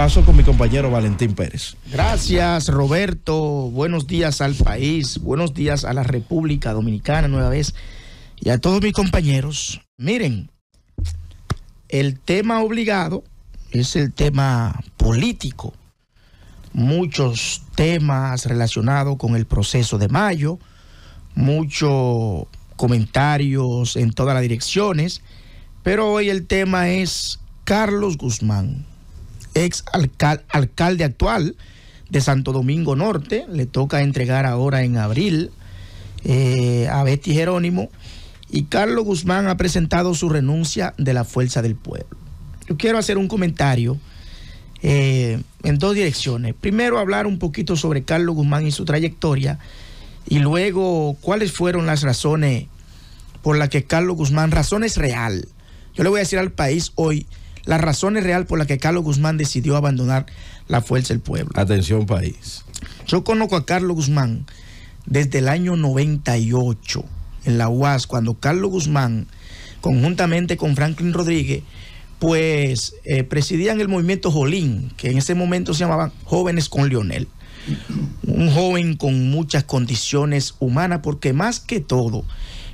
paso con mi compañero Valentín Pérez. Gracias, Roberto. Buenos días al país, buenos días a la República Dominicana nueva vez y a todos mis compañeros. Miren, el tema obligado es el tema político. Muchos temas relacionados con el proceso de mayo, muchos comentarios en todas las direcciones, pero hoy el tema es Carlos Guzmán ex alcalde actual de Santo Domingo Norte. Le toca entregar ahora en abril eh, a Betty Jerónimo. Y Carlos Guzmán ha presentado su renuncia de la Fuerza del Pueblo. Yo quiero hacer un comentario eh, en dos direcciones. Primero, hablar un poquito sobre Carlos Guzmán y su trayectoria. Y luego, cuáles fueron las razones por las que Carlos Guzmán, razones real. Yo le voy a decir al país hoy ...las razón reales real por la que Carlos Guzmán decidió abandonar la fuerza del pueblo. Atención país. Yo conozco a Carlos Guzmán desde el año 98 en la UAS, cuando Carlos Guzmán, conjuntamente con Franklin Rodríguez, pues eh, presidían el movimiento Jolín, que en ese momento se llamaban Jóvenes con Lionel. Un joven con muchas condiciones humanas, porque más que todo,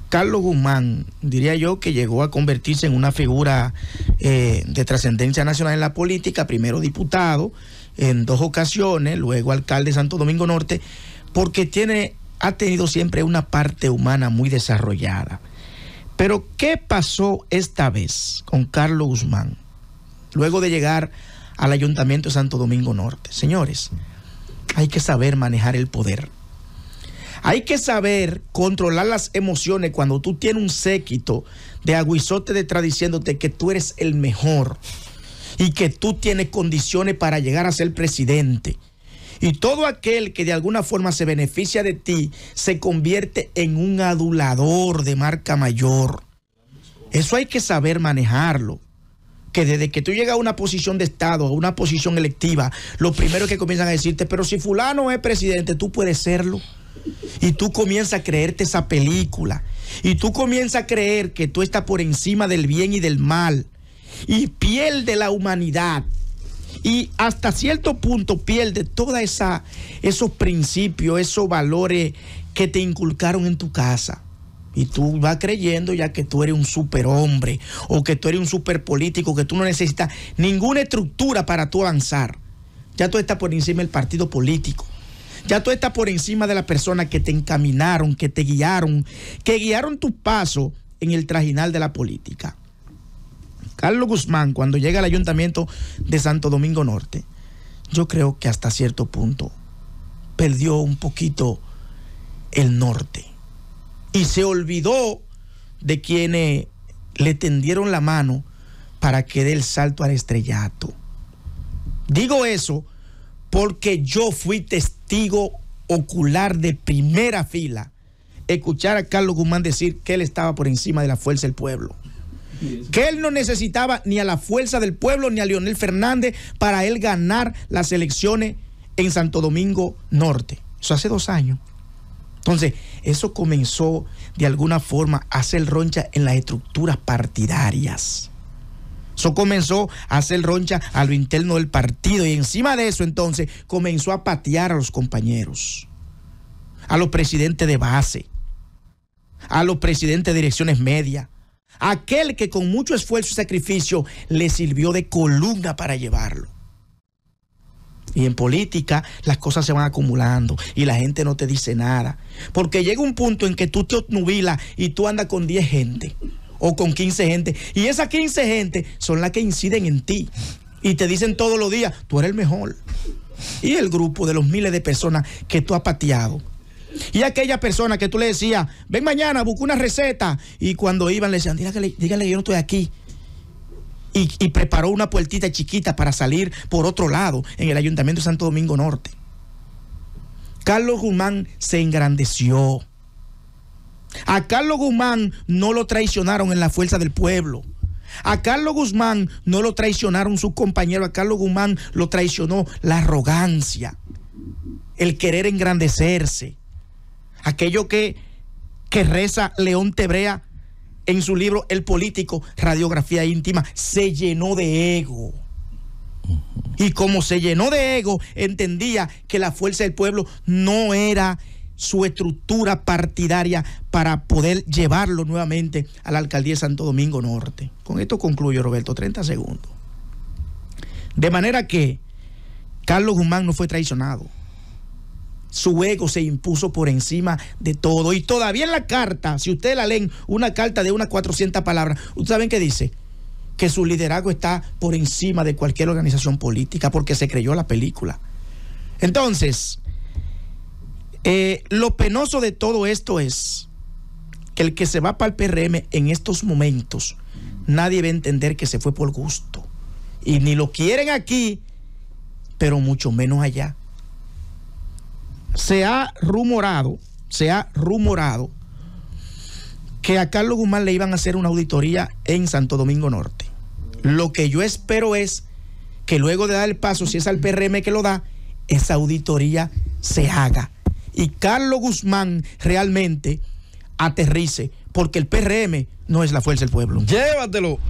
Carlos Guzmán, diría yo, que llegó a convertirse en una figura eh, de trascendencia nacional en la política, primero diputado en dos ocasiones, luego alcalde de Santo Domingo Norte, porque tiene, ha tenido siempre una parte humana muy desarrollada. Pero, ¿qué pasó esta vez con Carlos Guzmán? Luego de llegar al Ayuntamiento de Santo Domingo Norte. Señores, hay que saber manejar el poder. Hay que saber controlar las emociones cuando tú tienes un séquito de aguizote detrás diciéndote que tú eres el mejor y que tú tienes condiciones para llegar a ser presidente. Y todo aquel que de alguna forma se beneficia de ti se convierte en un adulador de marca mayor. Eso hay que saber manejarlo. Que desde que tú llegas a una posición de Estado, a una posición electiva, lo primero que comienzan a decirte, pero si fulano es presidente, tú puedes serlo. Y tú comienzas a creerte esa película. Y tú comienzas a creer que tú estás por encima del bien y del mal. Y pierde la humanidad. Y hasta cierto punto pierde todos esos principios, esos valores que te inculcaron en tu casa. Y tú vas creyendo ya que tú eres un superhombre o que tú eres un superpolítico, que tú no necesitas ninguna estructura para tú avanzar. Ya tú estás por encima del partido político. Ya tú estás por encima de las personas que te encaminaron, que te guiaron, que guiaron tu paso en el trajinal de la política. Carlos Guzmán, cuando llega al ayuntamiento de Santo Domingo Norte, yo creo que hasta cierto punto perdió un poquito el norte y se olvidó de quienes le tendieron la mano para que dé el salto al estrellato. Digo eso porque yo fui testigo ocular de primera fila, escuchar a Carlos Guzmán decir que él estaba por encima de la fuerza del pueblo. Que él no necesitaba ni a la fuerza del pueblo ni a Leonel Fernández para él ganar las elecciones en Santo Domingo Norte. Eso hace dos años. Entonces, eso comenzó de alguna forma a hacer roncha en las estructuras partidarias. Eso comenzó a hacer roncha a lo interno del partido y encima de eso entonces comenzó a patear a los compañeros, a los presidentes de base, a los presidentes de direcciones medias, aquel que con mucho esfuerzo y sacrificio le sirvió de columna para llevarlo. Y en política las cosas se van acumulando y la gente no te dice nada. Porque llega un punto en que tú te obnubilas y tú andas con 10 gente o con 15 gente. Y esas 15 gente son las que inciden en ti y te dicen todos los días, tú eres el mejor. Y el grupo de los miles de personas que tú has pateado. Y aquella persona que tú le decías, ven mañana, busca una receta. Y cuando iban le decían, dígale, dígale que yo no estoy aquí. Y, y preparó una puertita chiquita para salir por otro lado en el Ayuntamiento de Santo Domingo Norte. Carlos Guzmán se engrandeció. A Carlos Guzmán no lo traicionaron en la fuerza del pueblo. A Carlos Guzmán no lo traicionaron sus compañeros. A Carlos Guzmán lo traicionó la arrogancia, el querer engrandecerse. Aquello que, que reza León Tebrea en su libro El Político, Radiografía Íntima, se llenó de ego. Y como se llenó de ego, entendía que la fuerza del pueblo no era su estructura partidaria para poder llevarlo nuevamente a la alcaldía de Santo Domingo Norte. Con esto concluyo, Roberto, 30 segundos. De manera que Carlos Guzmán no fue traicionado. Su ego se impuso por encima de todo. Y todavía en la carta, si ustedes la leen, una carta de unas 400 palabras, ¿ustedes saben qué dice? Que su liderazgo está por encima de cualquier organización política porque se creyó la película. Entonces, eh, lo penoso de todo esto es que el que se va para el PRM en estos momentos, nadie va a entender que se fue por gusto. Y ni lo quieren aquí, pero mucho menos allá. Se ha rumorado, se ha rumorado que a Carlos Guzmán le iban a hacer una auditoría en Santo Domingo Norte. Lo que yo espero es que luego de dar el paso, si es al PRM que lo da, esa auditoría se haga y Carlos Guzmán realmente aterrice, porque el PRM no es la fuerza del pueblo. Llévatelo.